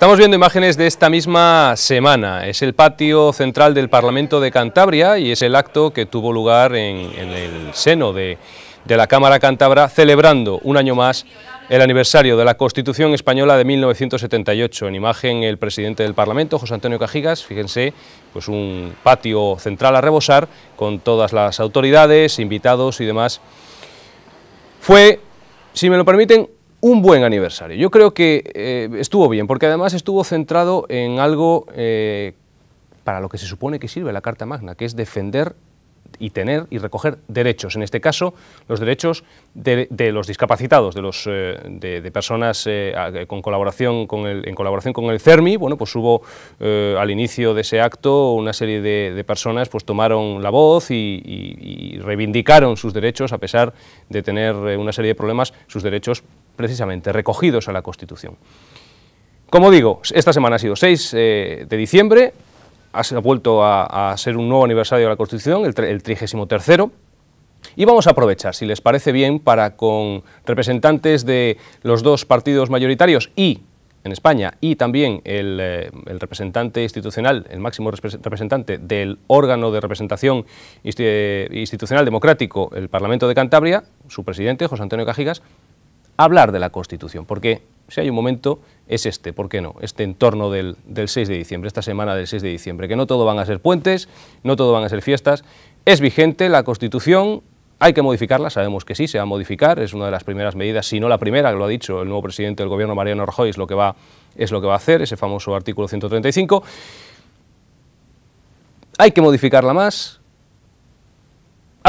Estamos viendo imágenes de esta misma semana. Es el patio central del Parlamento de Cantabria y es el acto que tuvo lugar en, el seno de, la Cámara Cántabra celebrando un año más el aniversario de la Constitución Española de 1978. En imagen el presidente del Parlamento, José Antonio Cajigas, fíjense, pues un patio central a rebosar con todas las autoridades, invitados y demás. Fue, si me lo permiten, un buen aniversario. Yo creo que eh, estuvo bien, porque además estuvo centrado en algo eh, para lo que se supone que sirve la Carta Magna, que es defender y tener y recoger derechos, en este caso los derechos de, los discapacitados, de, los, eh, de, personas con colaboración con en colaboración con el CERMI, bueno, pues hubo al inicio de ese acto una serie de, personas pues tomaron la voz y reivindicaron sus derechos a pesar de tener una serie de problemas, sus derechos precisamente recogidos a la Constitución. Como digo, esta semana ha sido 6 eh, de diciembre, ha vuelto a, ser un nuevo aniversario de la Constitución, el, trigésimo 33 y vamos a aprovechar, si les parece bien, para con representantes de los dos partidos mayoritarios y en España y también el, eh, el, representante institucional, el máximo representante del órgano de representación eh, institucional democrático, el Parlamento de Cantabria, su presidente, José Antonio Cajigas, hablar de la Constitución, porque si hay un momento es este, ¿por qué no? Este entorno del, 6 de diciembre, esta semana del 6 de diciembre, que no todo van a ser puentes, no todo van a ser fiestas, es vigente la Constitución, hay que modificarla, sabemos que sí, se va a modificar, es una de las primeras medidas, si no la primera, lo ha dicho el nuevo presidente del gobierno, Mariano Rajoy, lo que va, es lo que va a hacer, ese famoso artículo 135. Hay que modificarla más,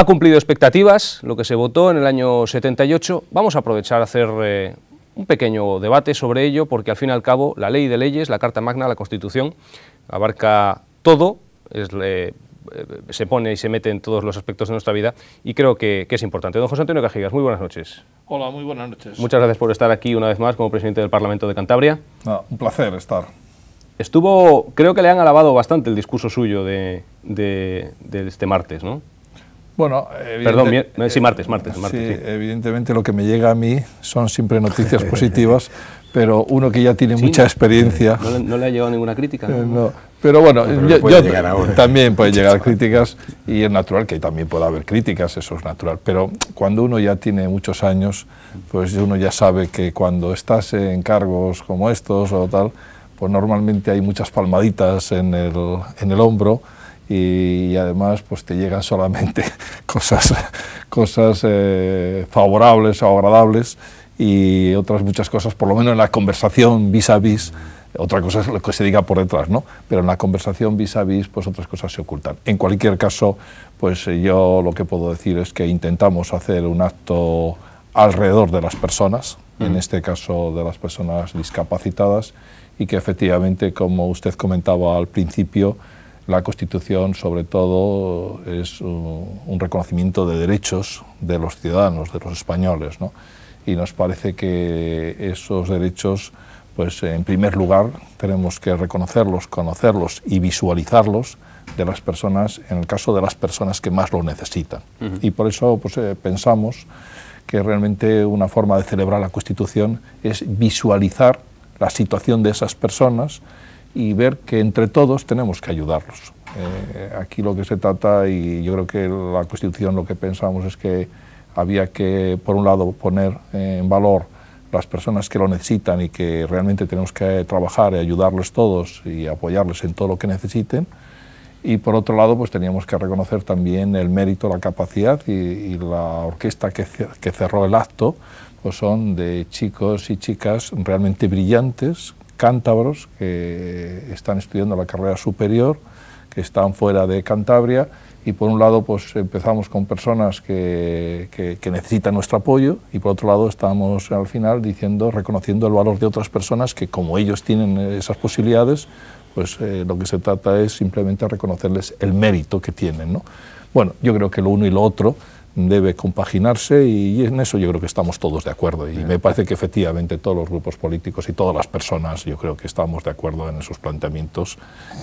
ha cumplido expectativas lo que se votó en el año 78. Vamos a aprovechar a hacer eh, un pequeño debate sobre ello, porque al fin y al cabo la ley de leyes, la Carta Magna, la Constitución, abarca todo, eh, eh, se pone y se mete en todos los aspectos de nuestra vida y creo que, es importante. Don José Antonio Cajigas, muy buenas noches. Hola, muy buenas noches. Muchas gracias por estar aquí una vez más como presidente del Parlamento de Cantabria. Ah, un placer estar. Estuvo, creo que le han alabado bastante el discurso suyo de, de este martes, ¿no? Bueno, perdón, sí, martes, martes, martes. evidentemente lo que me llega a mí son siempre noticias positivas, pero uno que ya tiene mucha experiencia. No, le ha llegado ninguna crítica. ¿no? Eh, pero bueno, yo, también pueden llegar críticas y es natural que también pueda haber críticas, eso es natural. Pero cuando uno ya tiene muchos años, pues uno ya sabe que cuando estás en cargos como estos o tal, pues normalmente hay muchas palmaditas en el, en el hombro y, además pues te llegan solamente cosas, cosas eh, favorables o agradables y otras muchas cosas, por lo menos en la conversación vis a vis, otra cosa es lo que se diga por detrás, ¿no? Pero en la conversación vis a vis, pues otras cosas se ocultan. En cualquier caso, pues eh, yo lo que puedo decir es que intentamos hacer un acto alrededor de las personas, en mm. este caso de las personas discapacitadas, y que efectivamente, como usted comentaba al principio, la Constitución, sobre todo, es un reconocimiento de derechos de los ciudadanos, de los españoles, y nos parece que esos derechos, pues en primer lugar, tenemos que reconocerlos, conocerlos y visualizarlos de las personas, en el caso de las personas que más lo necesitan. Y por eso pues, eh, pensamos que realmente una forma de celebrar la Constitución es visualizar la situación de esas personas y ver que entre todos tenemos que ayudarlos. Eh, aquí lo que se trata, y yo creo que la Constitución lo que pensamos es que había que, por un lado, poner en valor las personas que lo necesitan y que realmente tenemos que trabajar y ayudarles todos y apoyarles en todo lo que necesiten. Y por otro lado, pues teníamos que reconocer también el mérito, la capacidad y, la orquesta que, que cerró el acto, pues son de chicos y chicas realmente brillantes, cántabros que están estudiando la carrera superior, que están fuera de Cantabria, y por un lado pues empezamos con personas que, que, necesitan nuestro apoyo y por otro lado estamos al final diciendo, reconociendo el valor de otras personas que como ellos tienen esas posibilidades, pues eh, lo que se trata es simplemente reconocerles el mérito que tienen. ¿no? Bueno, yo creo que lo uno y lo otro debe compaginarse y en eso yo creo que estamos todos de acuerdo y me parece que efectivamente todos los grupos políticos y todas las personas yo creo que estamos de acuerdo en esos planteamientos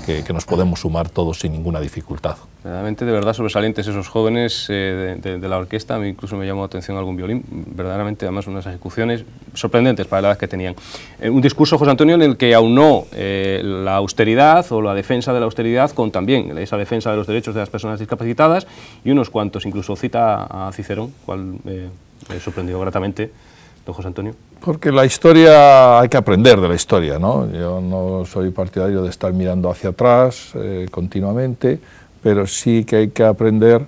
que, nos podemos sumar todos sin ninguna dificultad. Verdaderamente de verdad sobresalientes esos jóvenes eh, de, la orquesta, a mí incluso me llamó la atención algún violín, verdaderamente además unas ejecuciones sorprendentes para la edad que tenían. Eh, un discurso, José Antonio, en el que aunó eh, la austeridad o la defensa de la austeridad con también esa defensa de los derechos de las personas discapacitadas y unos cuantos, incluso cita a, Cicerón, cual eh, me sorprendió gratamente don José Antonio. Porque la historia, hay que aprender de la historia, ¿no? Yo no soy partidario de estar mirando hacia atrás eh, continuamente, pero sí que hay que aprender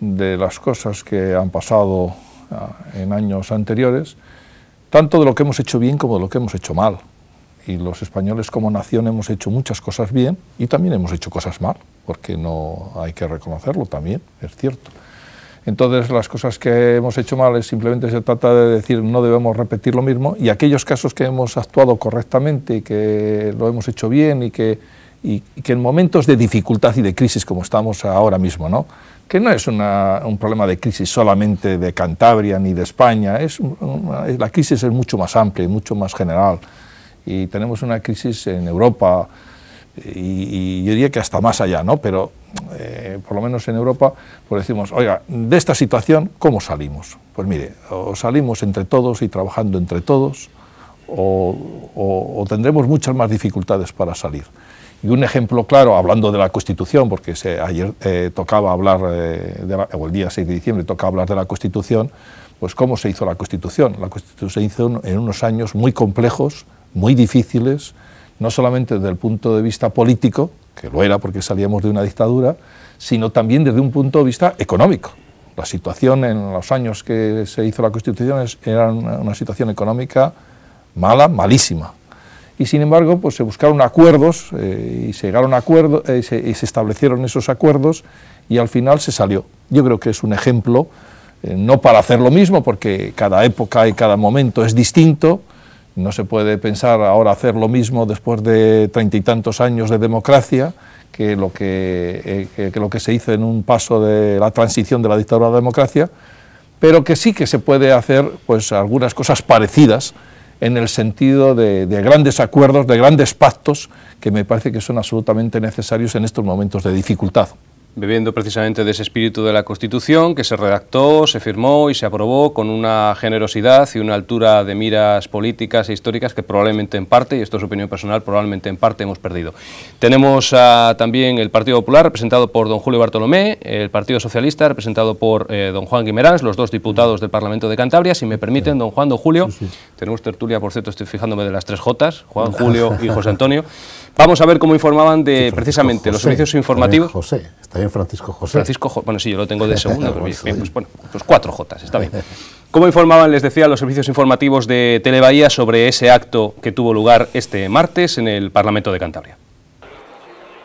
de las cosas que han pasado ah, en años anteriores, tanto de lo que hemos hecho bien como de lo que hemos hecho mal. Y los españoles como nación hemos hecho muchas cosas bien y también hemos hecho cosas mal, porque no hay que reconocerlo también, es cierto. Entonces, las cosas que hemos hecho mal simplemente se trata de decir no debemos repetir lo mismo y aquellos casos que hemos actuado correctamente y que lo hemos hecho bien y que, que en momentos de dificultad y de crisis como estamos ahora mismo, ¿no? que no es un problema de crisis solamente de Cantabria ni de España, es la crisis es mucho más amplia y mucho más general y tenemos una crisis en Europa y, y yo diría que hasta más allá, ¿no? pero eh, por lo menos en Europa, pues decimos, oiga, de esta situación, ¿cómo salimos? Pues mire, o salimos entre todos y trabajando entre todos, o, tendremos muchas más dificultades para salir. Y un ejemplo claro, hablando de la Constitución, porque se, ayer eh, tocaba hablar, eh, o el día 6 de diciembre tocaba hablar de la Constitución, pues cómo se hizo la Constitución. La Constitución se hizo en unos años muy complejos, muy difíciles, no solamente desde el punto de vista político, que lo era porque salíamos de una dictadura, sino también desde un punto de vista económico. La situación en los años que se hizo la Constitución era una, situación económica mala, malísima. Y sin embargo, pues se buscaron acuerdos eh, y se llegaron a acuerdos eh, y se establecieron esos acuerdos y al final se salió. Yo creo que es un ejemplo, eh, no para hacer lo mismo, porque cada época y cada momento es distinto, no se puede pensar ahora hacer lo mismo después de treinta y tantos años de democracia que lo eh, que, lo que se hizo en un paso de la transición de la dictadura a la democracia, pero que sí que se puede hacer pues, algunas cosas parecidas en el sentido de, grandes acuerdos, de grandes pactos que me parece que son absolutamente necesarios en estos momentos de dificultad bebiendo precisamente de ese espíritu de la Constitución que se redactó, se firmó y se aprobó con una generosidad y una altura de miras políticas e históricas que probablemente en parte, y esto es opinión personal, probablemente en parte hemos perdido. Tenemos ah, también el Partido Popular representado por don Julio Bartolomé, el Partido Socialista representado por eh, don Juan Guimerán, los dos diputados del Parlamento de Cantabria, si me permiten, don Juan, don Julio, tenemos tertulia, por cierto, estoy fijándome de las tres Jotas, Juan, Julio y José Antonio. Vamos a ver cómo informaban de precisamente los servicios informativos. Está José, está bien Francisco José. Francisco bueno, sí, yo lo tengo de segundo, pero bien, pues bueno, pues cuatro J, está bien. ¿Cómo informaban, les decía, los servicios informativos de Telebahía sobre ese acto que tuvo lugar este martes en el Parlamento de Cantabria?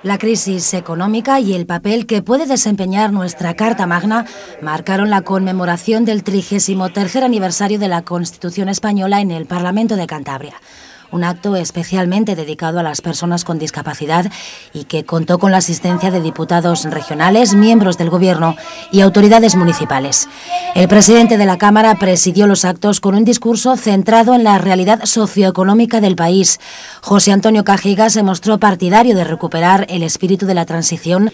La crisis económica y el papel que puede desempeñar nuestra Carta Magna marcaron la conmemoración del 33 aniversario de la Constitución Española en el Parlamento de Cantabria un acto especialmente dedicado a las personas con discapacidad y que contó con la asistencia de diputados regionales, miembros del Gobierno y autoridades municipales. El presidente de la Cámara presidió los actos con un discurso centrado en la realidad socioeconómica del país. José Antonio Cajiga se mostró partidario de recuperar el espíritu de la transición.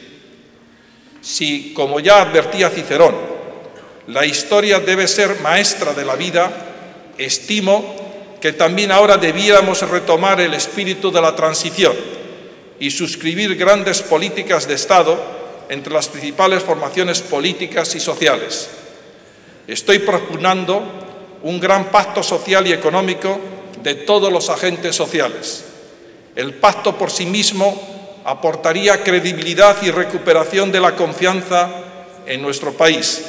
Si, como ya advertía Cicerón, la historia debe ser maestra de la vida, estimo que también ahora debiéramos retomar el espíritu de la transición y suscribir grandes políticas de Estado entre las principales formaciones políticas y sociales. Estoy propugnando un gran pacto social y económico de todos los agentes sociales. El pacto por sí mismo aportaría credibilidad y recuperación de la confianza en nuestro país,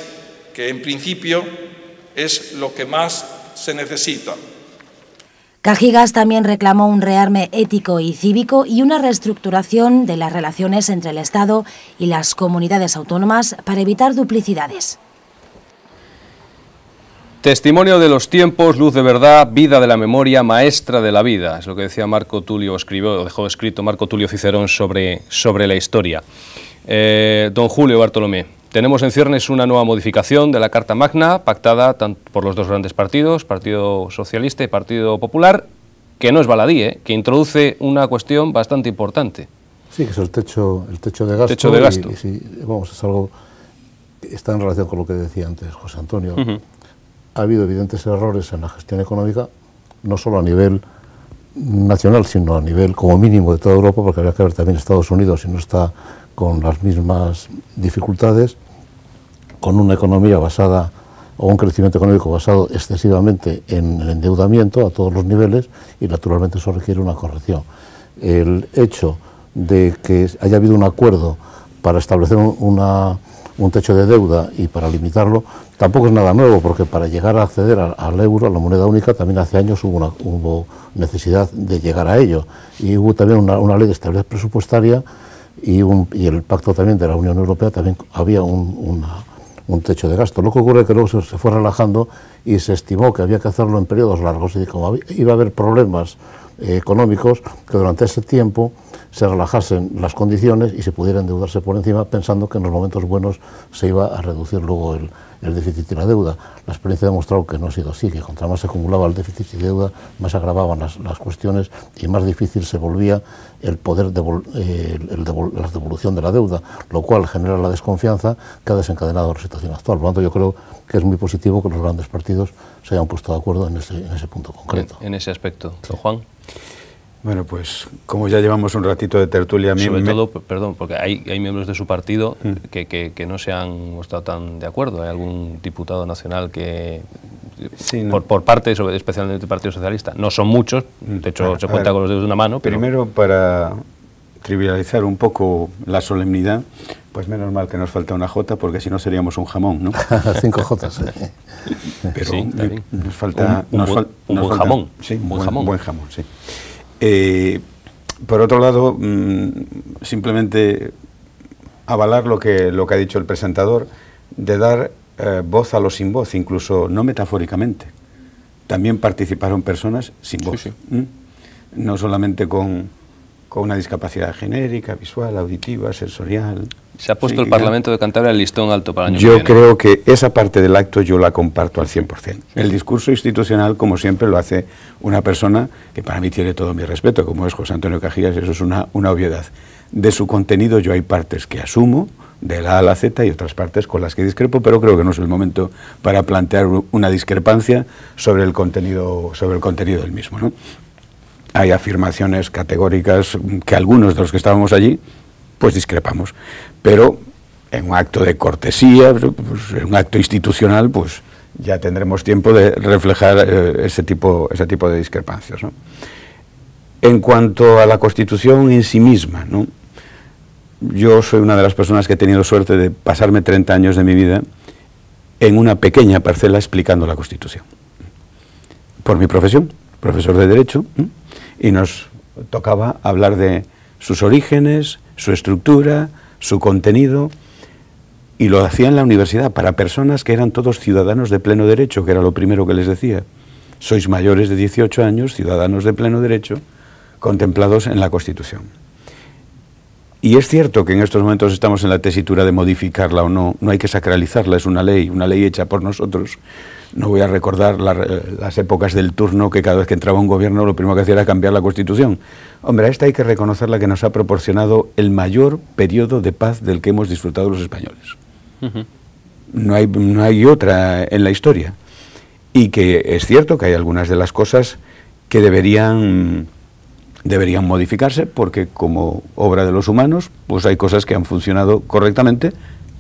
que en principio es lo que más se necesita. Cajigas también reclamó un rearme ético y cívico y una reestructuración de las relaciones entre el Estado y las comunidades autónomas para evitar duplicidades. Testimonio de los tiempos, luz de verdad, vida de la memoria, maestra de la vida. Es lo que decía Marco Tulio, escribió, dejó escrito Marco Tulio Cicerón sobre, sobre la historia. Eh, don Julio Bartolomé. Tenemos en ciernes una nueva modificación de la Carta Magna, pactada por los dos grandes partidos, Partido Socialista y Partido Popular, que no es baladí, ¿eh? que introduce una cuestión bastante importante. Sí, que es el techo, el techo de gasto. vamos, es algo está en relación con lo que decía antes José Antonio. Ha habido evidentes errores en la gestión económica, no solo a nivel nacional, sino a nivel como mínimo de toda Europa, porque había que ver también Estados Unidos si no está con las mismas dificultades, con una economía basada o un crecimiento económico basado excesivamente en el endeudamiento a todos los niveles y naturalmente eso requiere una corrección. El hecho de que haya habido un acuerdo para establecer una un techo de deuda y para limitarlo, tampoco es nada nuevo, porque para llegar a acceder al euro, a la moneda única, también hace años hubo, necesidad de llegar a ello. Y hubo también una, ley de estabilidad presupuestaria y, un, y, el pacto también de la Unión Europea, también había un, techo de gasto. Lo que ocurre es que luego se, fue relajando y se estimó que había que hacerlo en periodos largos y como iba a haber problemas eh, económicos que durante ese tiempo se relajasen las condiciones y se pudieran endeudarse por encima pensando que en los momentos buenos se iba a reducir luego el, el déficit y la deuda. La experiencia ha demostrado que no ha sido así, que contra más se acumulaba el déficit y deuda, más agravaban las, las cuestiones y más difícil se volvía el poder eh, la devolución de la deuda, lo cual genera la desconfianza que ha desencadenado la situación actual. Por lo tanto, yo creo que es muy positivo que los grandes partidos se hayan puesto de acuerdo en ese, en ese punto concreto. En, ese aspecto. Juan. Bueno, pues como ya llevamos un ratito de tertulia... Sobre todo, perdón, porque hay, miembros de su partido mm. que, no se han estado tan de acuerdo. Hay algún diputado nacional que... por, por, parte, especialmente del Partido Socialista. No son muchos, mm. de hecho se cuenta con los dedos de una mano. Primero, para trivializar un poco la solemnidad, pues menos mal que nos falta una J, porque si no seríamos un jamón, ¿no? Cinco Jotas. ¿eh? Pero nos falta... Un, buen, jamón. Sí, un buen, jamón. Buen jamón, sí. Eh, por otro lado, mm, simplemente avalar lo que, lo que ha dicho el presentador, de dar eh, voz a los sin voz, incluso no metafóricamente. También participaron personas sin voz. No solamente con con una discapacidad genérica, visual, auditiva, sensorial. Se ha puesto el Parlamento de Cantabria el listón alto para el año Yo creo que esa parte del acto yo la comparto al 100%. El discurso institucional, como siempre, lo hace una persona que para mí tiene todo mi respeto, como es José Antonio Cajías, eso es una, obviedad. De su contenido yo hay partes que asumo, de la A a la Z, y otras partes con las que discrepo, pero creo que no es el momento para plantear una discrepancia sobre el contenido, sobre el contenido del mismo. ¿no? hay afirmaciones categóricas que algunos de los que estábamos allí, pues discrepamos. Pero en un acto de cortesía, pues, pues, en un acto institucional, pues ya tendremos tiempo de reflejar eh, ese, tipo, ese tipo de discrepancias. En cuanto a la Constitución en sí misma, ¿no? yo soy una de las personas que he tenido suerte de pasarme 30 años de mi vida en una pequeña parcela explicando la Constitución. Por mi profesión, profesor de Derecho y nos tocaba hablar de sus orígenes, su estructura, su contenido, y lo hacía en la universidad para personas que eran todos ciudadanos de pleno derecho, que era lo primero que les decía. Sois mayores de 18 años, ciudadanos de pleno derecho, contemplados en la Constitución. Y es cierto que en estos momentos estamos en la tesitura de modificarla o no, no hay que sacralizarla, es una ley, una ley hecha por nosotros, no voy a recordar eh, las épocas del turno que cada vez que entraba un gobierno lo primero que hacía era cambiar la Constitución. Hombre, esta hay que reconocer la que nos ha proporcionado el mayor periodo de paz del que hemos disfrutado los españoles. no, hay, no hay otra en la historia. Y que es cierto que hay algunas de las cosas que deberían deberían modificarse porque como obra de los humanos, pues hay cosas que han funcionado correctamente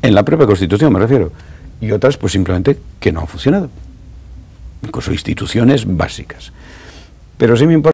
en la propia Constitución, me refiero y otras pues simplemente que no han funcionado, incluso instituciones básicas. Pero sí me importa